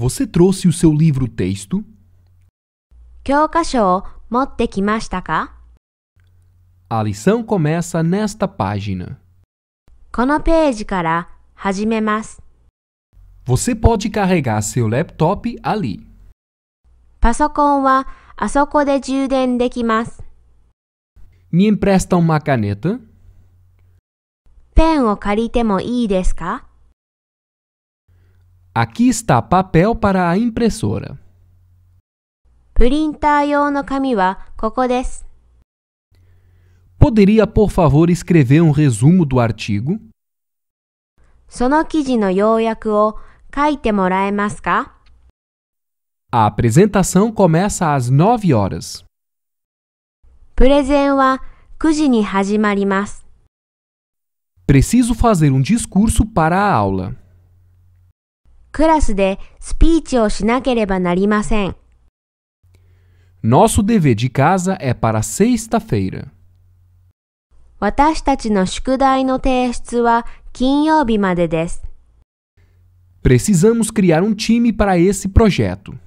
Você trouxe o seu livro texto? 教科書を持ってきましたか A lição começa nesta página. Você pode carregar seu laptop ali. Me empresta uma caneta? ペンを借りてもいいですか Aqui está papel para a impressora. Poderia por favor, escrever um resumo do artigo? A apresentação começa às 9 horas. Preciso fazer um discurso para a aula. クラスでスピーチをしなければなりません。Nosso dever de casa é para sexta-feira. Precisamos criar um time para esse projeto.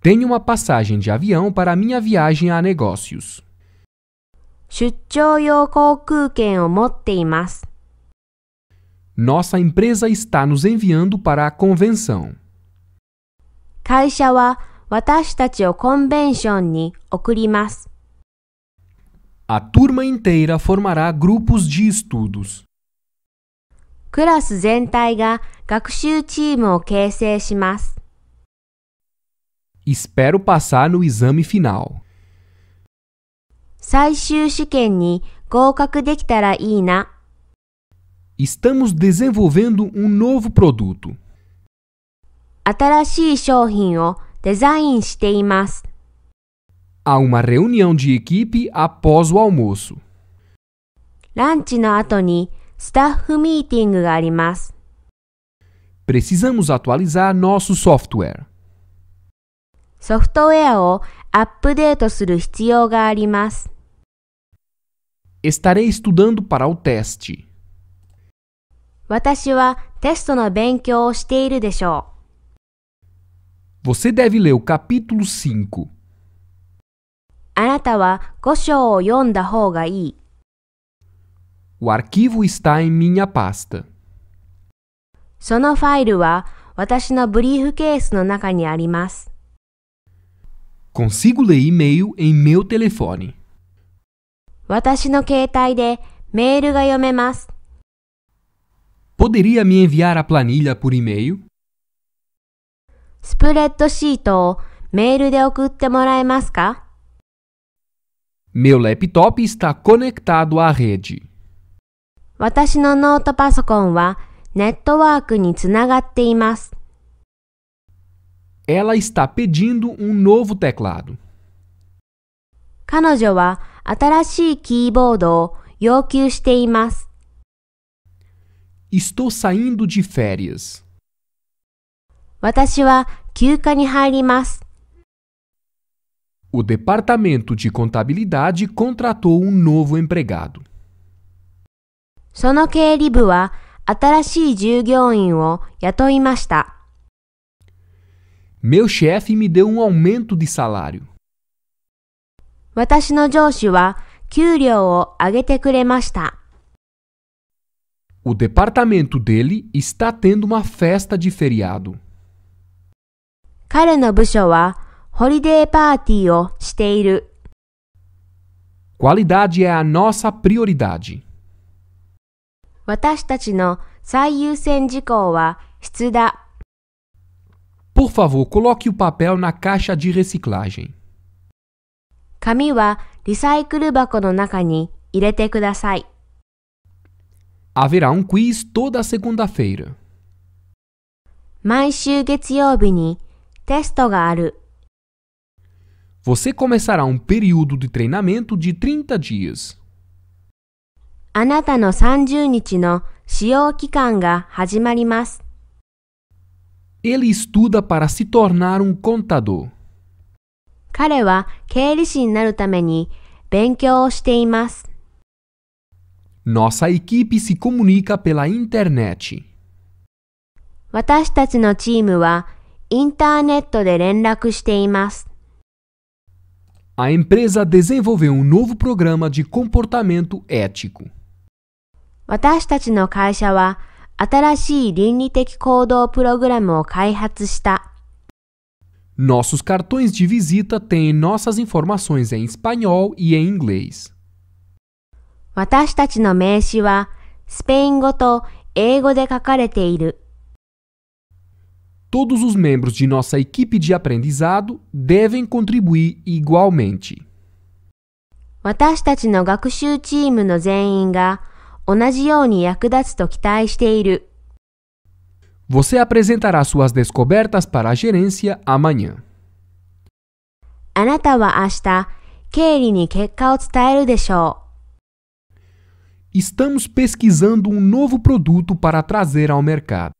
Tenho uma passagem de avião para minha viagem a negócios. 出張用航空券を持っています。Nossa empresa está nos enviando para a convenção. 会社は私たちをコンベンションに送ります。A turma inteira formará grupos de estudos. クラス全体が学習チームを形成します。Espero passar no exame final. 最終試験に合格できたらいいな。Estamos desenvolvendo um novo produto. 新しい商品をデザインしています。Há uma reunião de equipe após o almoço. Precisamos atualizar nosso software. ソフトウェアをアップデートする必要があります。Estarei estudando para o teste. Você deve ler o capítulo 5. O arquivo está em minha pasta. Consigo ler e-mail em meu telefone. 私の携帯でメールが読めます。Poderia me enviar a planilha por e-mail? スプレッドシートをメールで送ってもらえますか Meu laptop está conectado à rede. 私のノートパソコンはネットワークにつながっています。Ela está pedindo um novo teclado. 彼女は新しいキーボードを要求しています。Estou saindo de férias. 私は休暇に入ります。O departamento de contabilidade contratou um novo empregado. Meu chefe me deu um aumento de salário. O departamento dele está tendo uma festa de feriado. 彼の部署はホリデーパーティーをしている。Qualidade é a nossa prioridade. 私たちの最優先事項は質だ。Por favor, coloque o papel na caixa de reciclagem. 紙はリサイクル箱の中に入れてください。Haverá um quiz toda segunda-feira. 毎週月曜日にテストがある。Você começará um período de treinamento de 30 dias. あなたの30日の使用期間が始まります。Ele estuda para se tornar um contador. 彼は経理士になるために勉強をしています。Nossa equipe se comunica pela internet. 私たちのチームはインターネットで連絡しています。A empresa desenvolveu um novo programa de comportamento ético. 私たちの会社は新しい倫理的行動プログラムを開発した。nossos cartões de visita têm nossas informações em espanhol e em inglês. Todos os membros de nossa equipe de aprendizado devem contribuir igualmente. 私たちの学習チームの全員が同じように役立つと期待している。você apresentará suas descobertas para a gerência amanhã. Estamos pesquisando um novo produto para trazer ao mercado.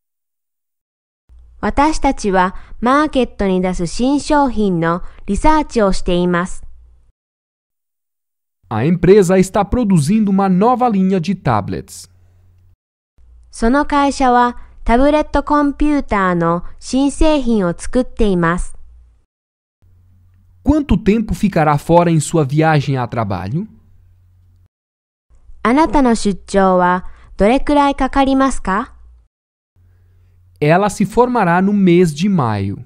A empresa está produzindo uma nova linha de tablets. その会社はタブレットコンピューターの新製品を作っています。Quanto tempo ficará fora em sua viagem a trabalho? あなたの出張はどれくらいかかりますか Ela se formará no mês de maio.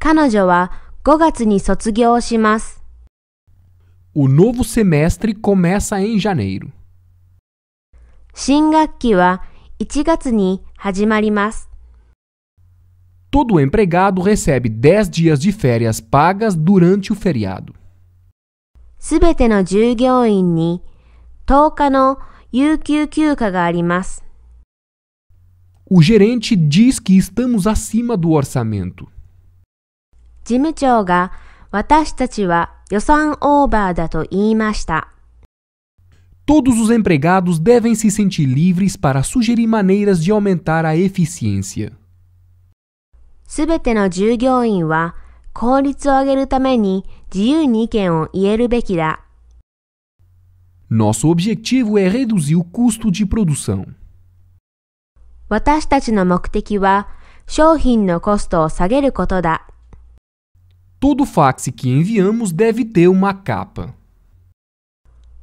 a 5月に卒業します o novo semestre começa em janeiro. 新学期は1月に始まります。Todo empregado recebe 10 dias de férias pagas durante o feriado. すべての従業員に10日の有給休暇があります。O gerente diz que estamos acima do orçamento. 事務長が私たちは予算オーバーだと言いました。Todos os empregados devem se sentir livres para sugerir maneiras de aumentar a eficiência. Nosso objetivo é reduzir o custo de produção. Todo fax que enviamos deve ter uma capa.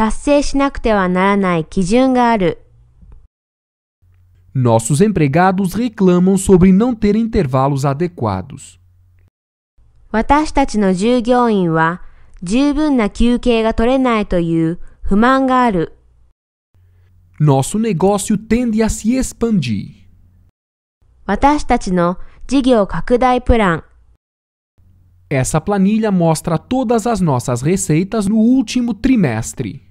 達成しなくてはならない基準がある。Nossos empregados reclamam sobre não ter intervalos adequados. 私たちの従業員は十分な休憩が取れないという不満がある。Nosso negócio tende a se expandir. 私たちの事業拡大プラン Essa planilha mostra todas as nossas receitas no último trimestre.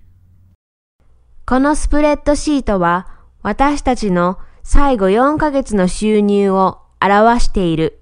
このスプレッドシートは私たちの最後4ヶ月の収入を表している。